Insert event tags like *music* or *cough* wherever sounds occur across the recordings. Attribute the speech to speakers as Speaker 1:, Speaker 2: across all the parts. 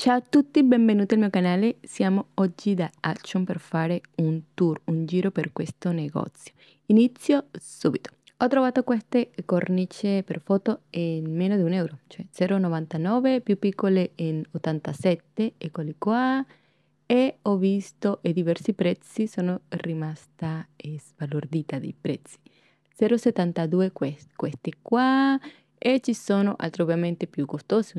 Speaker 1: Ciao a tutti, benvenuti al mio canale. Siamo oggi da Action per fare un tour, un giro per questo negozio. Inizio subito. Ho trovato queste cornice per foto in meno di un euro, cioè 0,99, più piccole in 87, eccoli qua. E ho visto e diversi prezzi, sono rimasta sbalordita dei prezzi. 0,72 questi, questi qua, e ci sono altri ovviamente più costosi, 1,28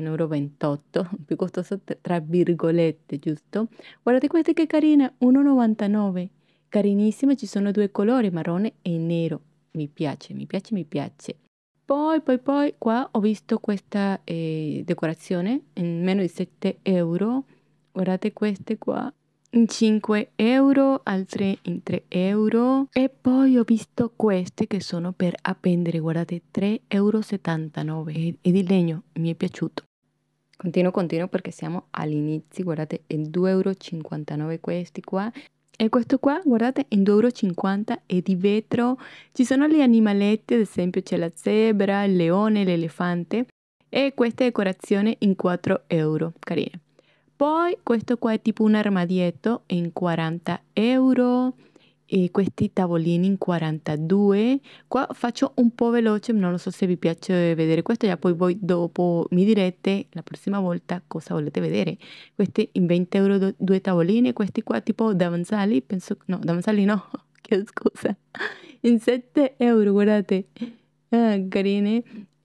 Speaker 1: euro, *laughs* più costoso tra virgolette, giusto? Guardate queste che carine, 1,99, carinissime, ci sono due colori, marrone e nero, mi piace, mi piace, mi piace. Poi, poi, poi, qua ho visto questa eh, decorazione in meno di 7 euro, guardate queste qua, in 5 euro, altre in 3 euro e poi ho visto queste che sono per appendere, guardate 3,79 euro e, di legno, mi è piaciuto. Continuo, continuo perché siamo all'inizio, guardate è 2,59 euro questi qua e questo qua, guardate, è 2,50 euro, è di vetro, ci sono gli animaletti, ad esempio c'è la zebra, il leone, l'elefante e questa decorazione in 4 euro, carina. Poi questo qua è tipo un armadietto in 40 euro e questi tavolini in 42 qua faccio un po' veloce non lo so se vi piace vedere questo già poi voi dopo mi direte la prossima volta cosa volete vedere questi in 20 euro due tavolini questi qua tipo davanzali penso no davanzali no *laughs* che scusa in 7 euro guardate ah, carine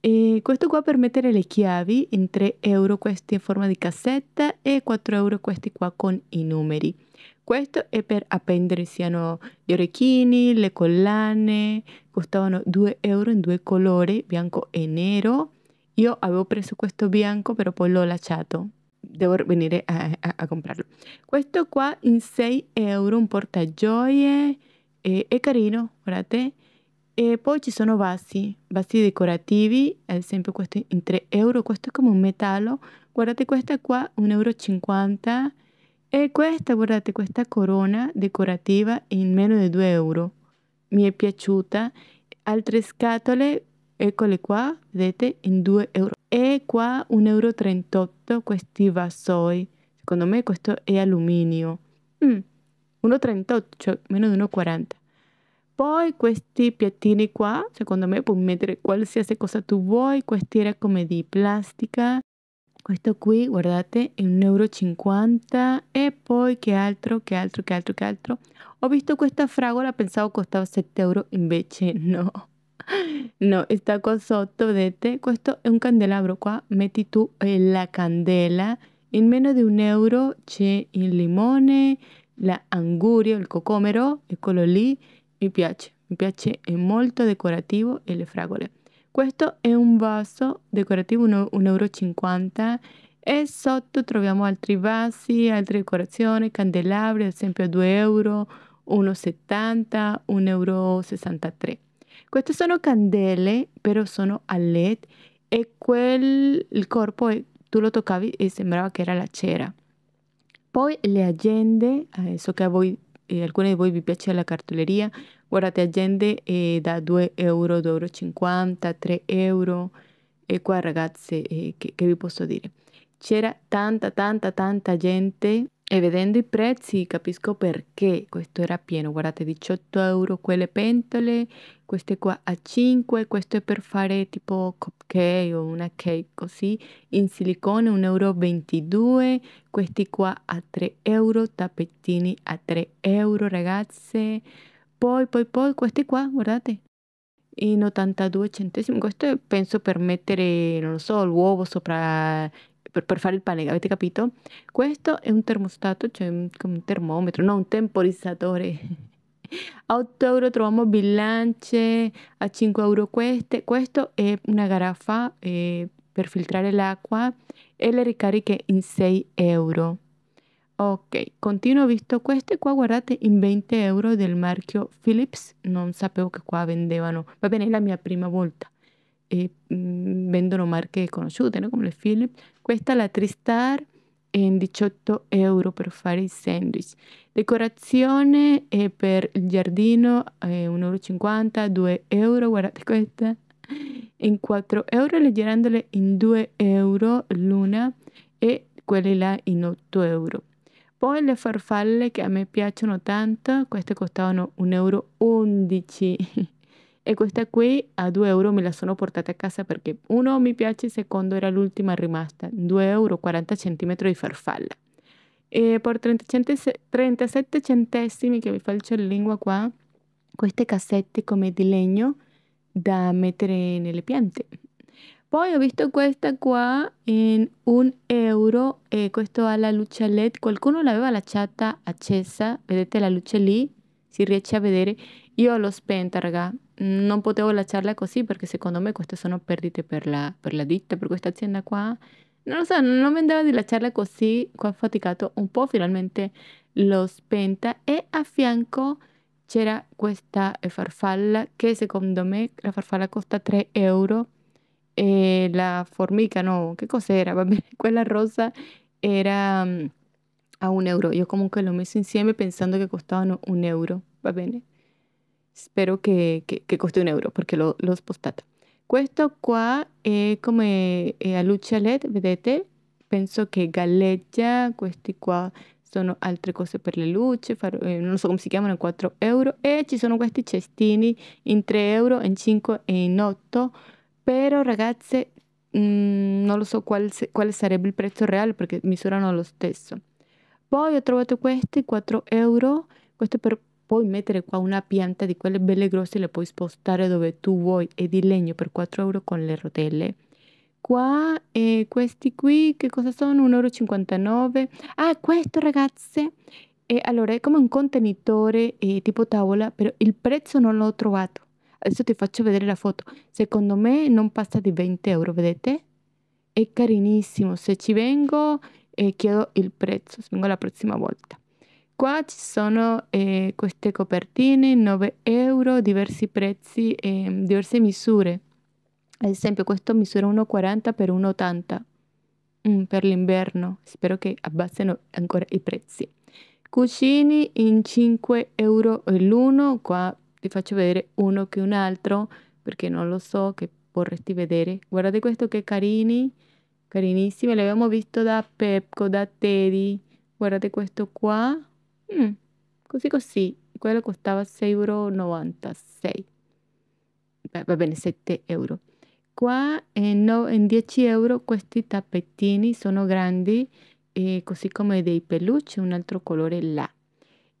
Speaker 1: e questo qua per mettere le chiavi, in 3 euro questi in forma di cassetta e 4 euro questi qua con i numeri. Questo è per appendere siano gli orecchini, le collane, costavano 2 euro in due colori, bianco e nero. Io avevo preso questo bianco però poi l'ho lasciato, devo venire a, a, a comprarlo. Questo qua in 6 euro, un portagioie, è, è carino, guardate e poi ci sono vasi, vasi decorativi, ad esempio questo in 3 euro, questo è come un metallo, guardate questa qua, 1,50 euro, e questa, guardate, questa corona decorativa in meno di 2 euro, mi è piaciuta, altre scatole, eccole qua, vedete, in 2 euro, e qua 1,38 euro questi vasoi, secondo me questo è alluminio, mm, 1,38, cioè meno di 1,40 poi questi piattini qua, secondo me puoi mettere qualsiasi cosa tu vuoi, questi era come di plastica. Questo qui, guardate, è 1,50 euro. E poi che altro, che altro, che altro, che altro. Ho visto questa fragola, pensavo costava 7 euro, invece no. *laughs* No, sta qua sotto, vedete? Questo è un candelabro qua, metti tu la candela. In meno di un euro c'è il limone, l'anguria, il cocomero, eccolo lì mi piace, mi piace, è molto decorativo e le fragole. Questo è un vaso decorativo, 1,50 euro. e sotto troviamo altri vasi, altre decorazioni, candelabri, ad esempio 2 euro, 1,70, 1,63 euro. Queste sono candele, però sono a led e quel, il corpo tu lo toccavi e sembrava che era la cera. Poi le agende, eh, so che a voi eh, alcune di voi vi piace la cartoleria, guardate agende eh, da 2 euro, 2,50 euro, 3 euro. E qua ragazze, eh, che, che vi posso dire? C'era tanta, tanta, tanta gente e vedendo i prezzi capisco perché questo era pieno, guardate 18 euro quelle pentole, queste qua a 5, questo è per fare tipo cupcake o una cake così, in silicone 1,22 euro, questi qua a 3 euro, tappettini a 3 euro ragazze, poi poi poi questi qua guardate in 82 centesimi, questo penso per mettere non lo so l'uovo sopra per, per el il pane, avete capito? Questo es un termostato, Es un, un termómetro. no, un temporizador. Eh. *laughs* A 8 euros troviamo bilance, a 5 euros queste. Questo es eh, una garrafa eh, filtrar el agua. e le ricariche en 6 euros. Ok, continuo visto queste qua, guardate, en 20 euros del marchio Philips, No sapevo que qua vendevano, va bene, la mia prima volta, eh, mm, Vendo mh, vendono marche conosciute, no? come le Philips, Questa la Tristar in 18 euro per fare i sandwich. Decorazione eh, per il giardino è eh, 1,50 euro, 2 euro, guardate questa. In 4 euro le girandole in 2 euro l'una e quelle là in 8 euro. Poi le farfalle che a me piacciono tanto, queste costavano 1,11 euro *laughs* E questa qui a 2 euro me la sono portata a casa perché uno mi piace, secondo era l'ultima rimasta, 2,40 euro di farfalla. E per 37 centesimi che vi faccio la lingua qua, queste cassette come di legno da mettere nelle piante. Poi ho visto questa qua in 1 euro e questo ha la luce LED, qualcuno l'aveva lasciata accesa, vedete la luce lì, si riesce a vedere, io l'ho spenta raga, No potevo charla così porque según me queste no perdite per la, per por esta tienda questa no qua. lo so, no me andava di lasciarla così, qua un po', finalmente los spenta e a fianco c'era esta eh, farfalla que según me la farfalla costa 3 euros eh, la formica no, ¿qué cosa Va bene, quella rosa era mm, a un euro, Yo como comunque lo messo insieme pensando que costaba un euro, va bene? spero che, che, che costi un euro perché l'ho, l'ho spostata. Questo qua è eh, come eh, è a luce LED, vedete? Penso che galleggia, questi qua sono altre cose per le luci, far, eh, non so come si chiamano, 4 euro. E ci sono questi cestini in 3 euro, in 5 e in 8. Però ragazze, mh, mm, non lo so quale, sarebbe il prezzo reale perché misurano lo stesso. Poi ho trovato questi 4 euro, questo per puoi mettere qua una pianta di quelle belle grosse, le puoi spostare dove tu vuoi, è di legno per 4 euro con le rotelle. Qua e questi qui, che cosa sono? 1,59 euro. Ah, questo ragazze, e allora è come un contenitore eh, tipo tavola, però il prezzo non l'ho trovato. Adesso ti faccio vedere la foto. Secondo me non passa di 20 euro, vedete? È carinissimo. Se ci vengo eh, chiedo il prezzo, se vengo la prossima volta. Qua ci sono eh, queste copertine, 9 euro, diversi prezzi e ehm, diverse misure. Ad esempio questo misura 1,40 x 1,80 mm, per l'inverno. Spero che abbassino ancora i prezzi. Cuscini in 5 euro l'uno, qua ti faccio vedere uno che un altro perché non lo so che vorresti vedere. Guardate questo che carini, carinissimi, l'abbiamo visto da Pepco, da Teddy. Guardate questo qua, Mm, così così, quello costava 6,96 euro. va bene, 7 euro. Qua eh, no, in 10 euro questi tappetini sono grandi, eh, così come dei peluche, un altro colore là.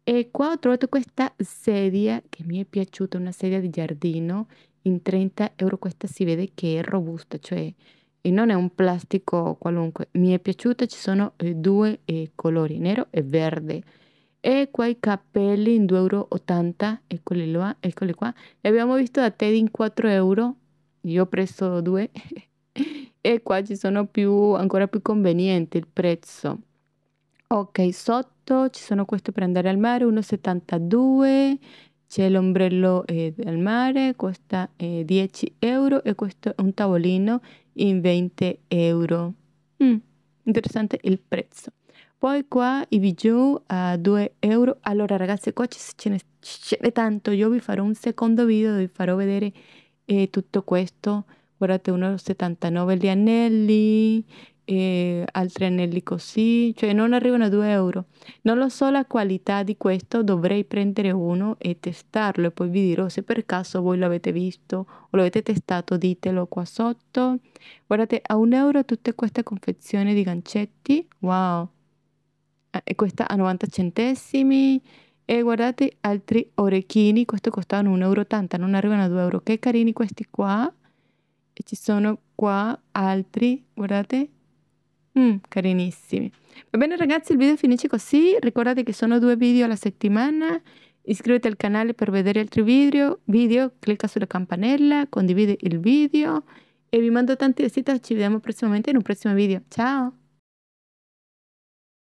Speaker 1: E qua ho trovato questa sedia che mi è piaciuta, una sedia di giardino, in 30 euro questa si vede che è robusta, cioè non è un plastico qualunque. Mi è piaciuta, ci sono eh, due eh, colori, nero e verde e capelli in 2,80 euro eccoli qua. E abbiamo visto da Teddy in 4 euro, io ho preso 2, *laughs* e qua ci sono più, ancora più convenienti il prezzo. Ok, sotto ci sono queste per andare al mare, 1,72, c'è l'ombrello eh, mare, costa eh, 10 euro e questo è un tavolino in 20 euro. Mm, interessante il prezzo. Poi qua i bijou a 2 euro. Allora ragazzi qua ce ne, ce ne tanto, io vi farò un secondo video, vi farò vedere eh, tutto questo. Guardate 1,79 gli anelli, eh, altri anelli così, cioè non arrivano a 2 euro. Non lo so la qualità di questo, dovrei prendere uno e testarlo e poi vi dirò se per caso voi l'avete visto o l'avete testato, ditelo qua sotto. Guardate, a 1 euro tutte queste confezioni di gancetti, wow! Ah, e eh, costa a 90 centesimi e eh, guardate altri orecchini, questo costava 1,80 euro non arrivano a 2 euro, che carini questi qua, e ci sono qua altri, guardate, mm, carinissimi. Va bene ragazzi, il video finisce così, ricordate che sono due video alla settimana, iscriviti al canale per vedere altri video, video clicca sulla campanella, condividi il video e vi mando tanti vestiti, ci vediamo prossimamente in un prossimo video, ciao!